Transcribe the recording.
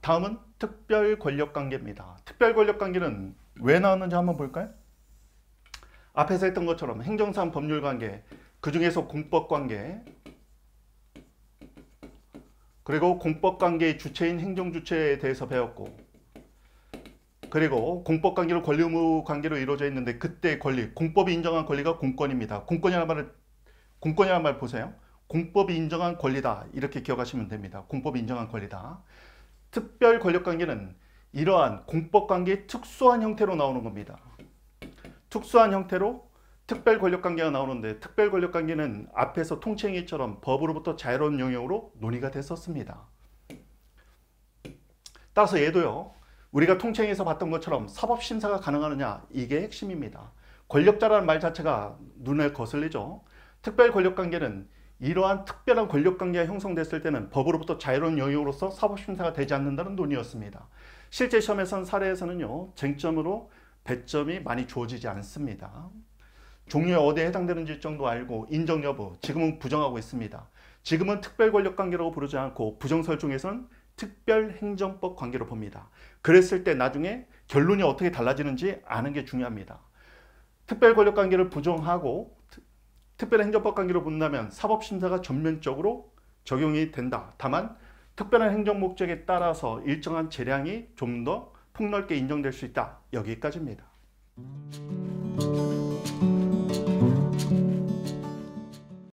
다음은 특별 권력 관계입니다. 특별 권력 관계는 왜 나왔는지 한번 볼까요? 앞에서 했던 것처럼 행정상 법률 관계, 그 중에서 공법 관계, 그리고 공법 관계의 주체인 행정 주체에 대해서 배웠고, 그리고 공법 관계로 권리 의무 관계로 이루어져 있는데 그때 권리, 공법이 인정한 권리가 공권입니다. 공권이라는 말을 공권이라는 말 보세요. 공법이 인정한 권리다 이렇게 기억하시면 됩니다. 공법이 인정한 권리다. 특별 권력관계는 이러한 공법관계의 특수한 형태로 나오는 겁니다. 특수한 형태로 특별 권력관계가 나오는데 특별 권력관계는 앞에서 통칭행처럼 법으로부터 자유로운 영역으로 논의가 됐었습니다. 따라서 얘도요. 우리가 통칭에서 봤던 것처럼 사법심사가 가능하느냐 이게 핵심입니다. 권력자라는 말 자체가 눈에 거슬리죠. 특별 권력관계는 이러한 특별한 권력관계가 형성됐을 때는 법으로부터 자유로운 영역으로서 사법심사가 되지 않는다는 논의였습니다. 실제 시험에선 사례에서는요. 쟁점으로 배점이 많이 주어지지 않습니다. 종류에 어디에 해당되는지 정도 알고 인정 여부 지금은 부정하고 있습니다. 지금은 특별권력관계라고 부르지 않고 부정설정에서는 특별행정법 관계로 봅니다. 그랬을 때 나중에 결론이 어떻게 달라지는지 아는 게 중요합니다. 특별권력관계를 부정하고 특별한 행정법 관계로 본다면 사법심사가 전면적으로 적용이 된다. 다만 특별한 행정 목적에 따라서 일정한 재량이 좀 더 폭넓게 인정될 수 있다. 여기까지입니다.